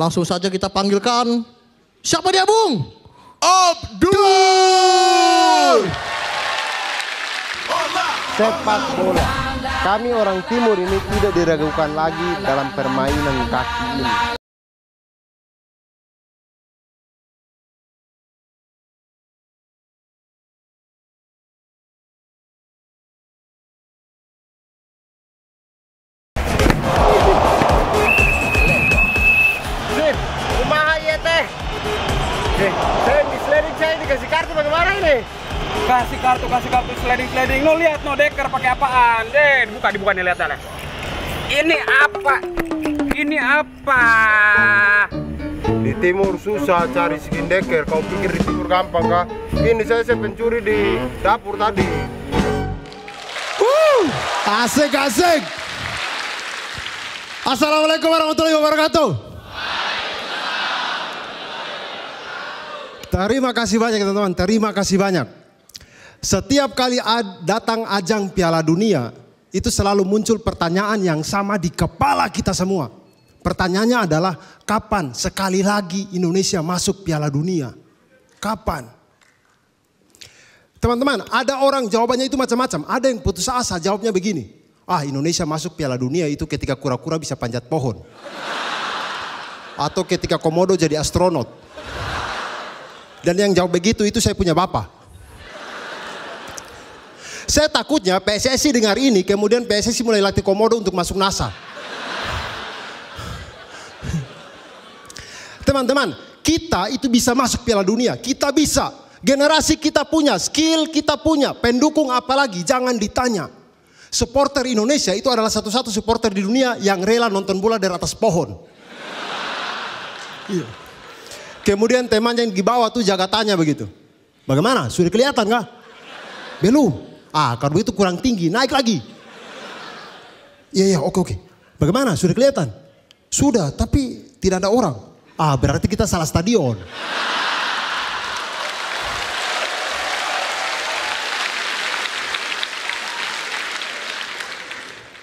Langsung saja kita panggilkan. Siapa dia, Bung? Abdul! Sepak bola. Kami orang timur ini tidak diragukan lagi dalam permainan kaki ini. nih kasih kartu kasih kartu sliding sliding no lihat no deker pakai apaan deh buka dibuka nih lihat ini apa ini apa di timur susah cari skin deker kau pikir di timur gampang kah ini saya, saya pencuri di dapur tadi uh, asik asik assalamualaikum warahmatullahi wabarakatuh Terima kasih banyak teman-teman, terima kasih banyak. Setiap kali ad, datang ajang Piala Dunia, itu selalu muncul pertanyaan yang sama di kepala kita semua. Pertanyaannya adalah kapan sekali lagi Indonesia masuk Piala Dunia? Kapan? Teman-teman, ada orang jawabannya itu macam-macam. Ada yang putus asa jawabnya begini. Ah, Indonesia masuk Piala Dunia itu ketika kura-kura bisa panjat pohon. Atau ketika komodo jadi astronot. Dan yang jawab begitu itu saya punya bapak. Saya takutnya PSSI dengar ini, kemudian PSSI mulai latih komodo untuk masuk NASA. Teman-teman, kita itu bisa masuk Piala Dunia, kita bisa. Generasi kita punya, skill kita punya, pendukung apalagi, jangan ditanya. Supporter Indonesia itu adalah satu-satu supporter di dunia yang rela nonton bola dari atas pohon. Iya. Kemudian teman-teman yang dibawa tuh jaga tanya begitu. Bagaimana? Sudah kelihatan nggak? Belum. Ah, karbo itu kurang tinggi, naik lagi. Iya, iya, oke, oke. Bagaimana? Sudah kelihatan? Sudah, tapi tidak ada orang. Ah, berarti kita salah stadion.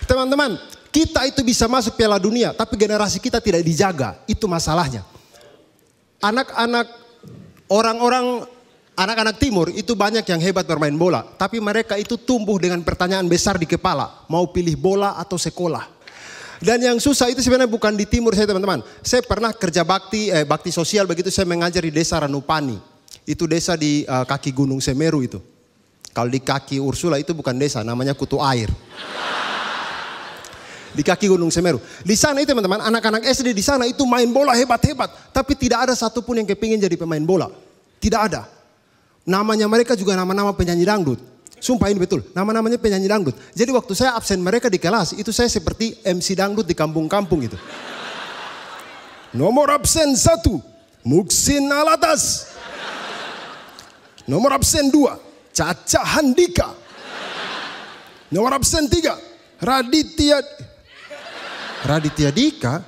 Teman-teman, kita itu bisa masuk Piala Dunia, tapi generasi kita tidak dijaga. Itu masalahnya anak-anak orang-orang anak-anak timur itu banyak yang hebat bermain bola, tapi mereka itu tumbuh dengan pertanyaan besar di kepala, mau pilih bola atau sekolah. Dan yang susah itu sebenarnya bukan di timur saya teman-teman. Saya pernah kerja bakti eh, bakti sosial begitu saya mengajar di desa Ranupani. Itu desa di uh, kaki Gunung Semeru itu. Kalau di kaki Ursula itu bukan desa, namanya Kutu Air di kaki Gunung Semeru. Di sana itu teman-teman, anak-anak SD di sana itu main bola hebat-hebat. Tapi tidak ada satupun yang kepingin jadi pemain bola. Tidak ada. Namanya mereka juga nama-nama penyanyi dangdut. Sumpah ini betul, nama-namanya penyanyi dangdut. Jadi waktu saya absen mereka di kelas, itu saya seperti MC dangdut di kampung-kampung gitu. Nomor absen satu, Muksin Alatas. Nomor absen dua, Caca Handika. Nomor absen tiga, Raditya Raditya Dika?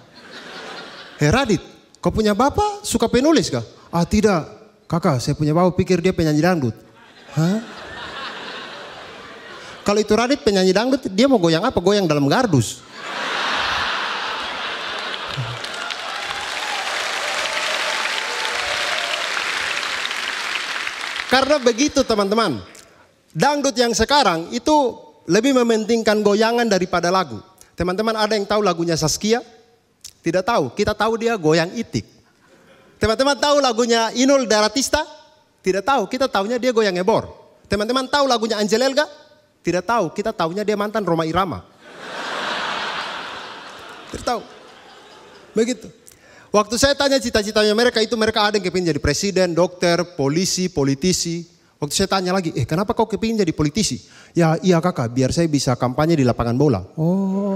Hei Radit, kau punya bapak suka penulis kah? Ah tidak, kakak saya punya bapak pikir dia penyanyi dangdut. Hah? Kalau itu Radit penyanyi dangdut, dia mau goyang apa? Goyang dalam gardus. Karena begitu teman-teman, dangdut yang sekarang itu lebih mementingkan goyangan daripada lagu. Teman-teman ada yang tahu lagunya Saskia? Tidak tahu. Kita tahu dia goyang itik. Teman-teman tahu lagunya Inul Daratista? Tidak tahu. Kita tahunya dia goyang ebor. Teman-teman tahu lagunya Angelelga? Tidak tahu. Kita tahunya dia mantan Roma Irama. Tidak tahu. Begitu. Waktu saya tanya cita-citanya mereka itu mereka ada yang kepingin jadi presiden, dokter, polisi, politisi. Waktu saya tanya lagi, eh kenapa kau kepingin jadi politisi? Ya iya kakak, biar saya bisa kampanye di lapangan bola. Oh.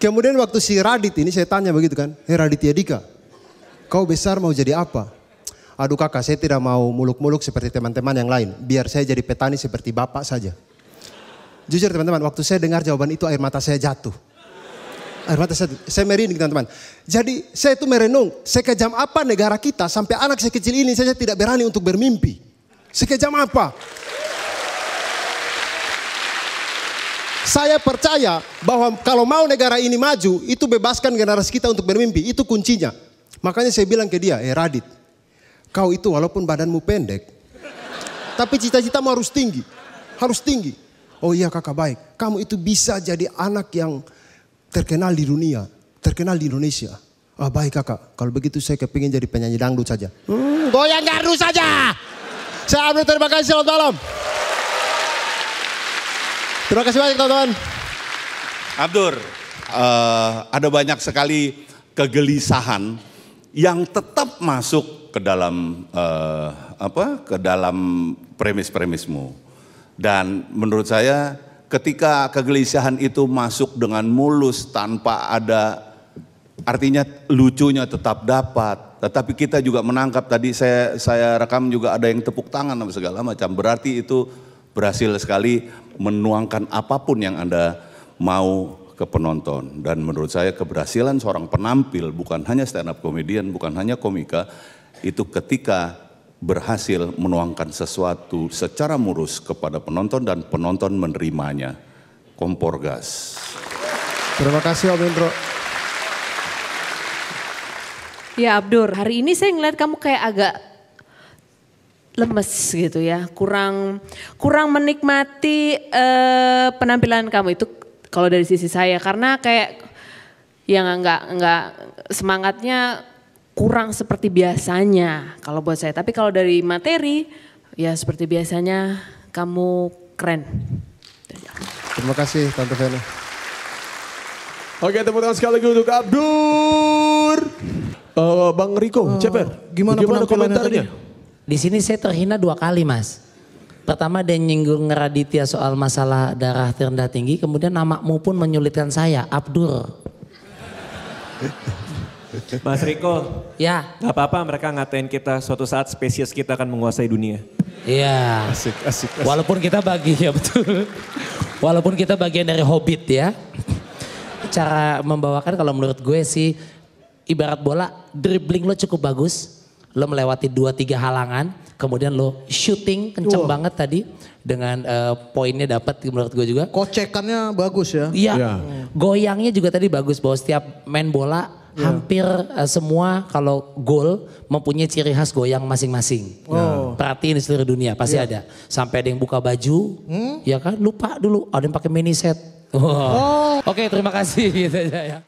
Kemudian waktu si Radit ini saya tanya begitu kan, eh hey, Dika, kau besar mau jadi apa? Aduh kakak, saya tidak mau muluk-muluk seperti teman-teman yang lain. Biar saya jadi petani seperti bapak saja. Jujur teman-teman, waktu saya dengar jawaban itu air mata saya jatuh air eh, mata saya, saya merinding teman-teman. Jadi saya itu merenung, sekejam apa negara kita sampai anak saya kecil ini saja tidak berani untuk bermimpi. Sekejam apa? Saya percaya bahwa kalau mau negara ini maju, itu bebaskan generasi kita untuk bermimpi. Itu kuncinya. Makanya saya bilang ke dia, eh Radit, kau itu walaupun badanmu pendek, tapi cita-citamu cita harus tinggi. Harus tinggi. Oh iya kakak baik, kamu itu bisa jadi anak yang terkenal di dunia, terkenal di Indonesia. Ah baik kakak, kalau begitu saya kepingin jadi penyanyi dangdut saja. Hmm, goyang dangdut saja. Saya ambil terima kasih selamat malam. Terima kasih banyak teman-teman. Abdur, uh, ada banyak sekali kegelisahan yang tetap masuk ke dalam uh, apa? Ke dalam premis-premismu. Dan menurut saya ketika kegelisahan itu masuk dengan mulus tanpa ada artinya lucunya tetap dapat. Tetapi kita juga menangkap tadi saya saya rekam juga ada yang tepuk tangan dan segala macam. Berarti itu berhasil sekali menuangkan apapun yang Anda mau ke penonton. Dan menurut saya keberhasilan seorang penampil bukan hanya stand up comedian, bukan hanya komika, itu ketika berhasil menuangkan sesuatu secara murus kepada penonton dan penonton menerimanya. Kompor gas. Terima kasih Om Indro. Ya Abdur, hari ini saya ngeliat kamu kayak agak lemes gitu ya, kurang kurang menikmati uh, penampilan kamu itu kalau dari sisi saya karena kayak yang nggak nggak semangatnya kurang seperti biasanya kalau buat saya. Tapi kalau dari materi ya seperti biasanya kamu keren. Terima kasih Tante Vena. Oke tepuk tangan sekali lagi untuk Abdur. Uh, Bang Riko, uh, Ceper, gimana, gimana komentarnya? Di sini saya terhina dua kali mas. Pertama dia nyinggung Raditya soal masalah darah rendah tinggi, kemudian namamu pun menyulitkan saya, Abdur. Mas Riko. Ya. Gak apa-apa mereka ngatain kita suatu saat spesies kita akan menguasai dunia. Iya. Asik, asik, asik. Walaupun kita bagi ya betul. Walaupun kita bagian dari hobbit ya. Cara membawakan kalau menurut gue sih ibarat bola dribbling lo cukup bagus. Lo melewati dua tiga halangan. Kemudian lo shooting kenceng wow. banget tadi dengan uh, poinnya dapat menurut gue juga. Kocekannya bagus ya. Iya. Yeah. Goyangnya juga tadi bagus bahwa setiap main bola yeah. hampir uh, semua kalau goal mempunyai ciri khas goyang masing-masing. Oh. Perhatiin di seluruh dunia pasti yeah. ada. Sampai ada yang buka baju, hmm? ya kan lupa dulu ada yang pakai mini set. Wow. Oh. Oke, okay, terima kasih gitu ya.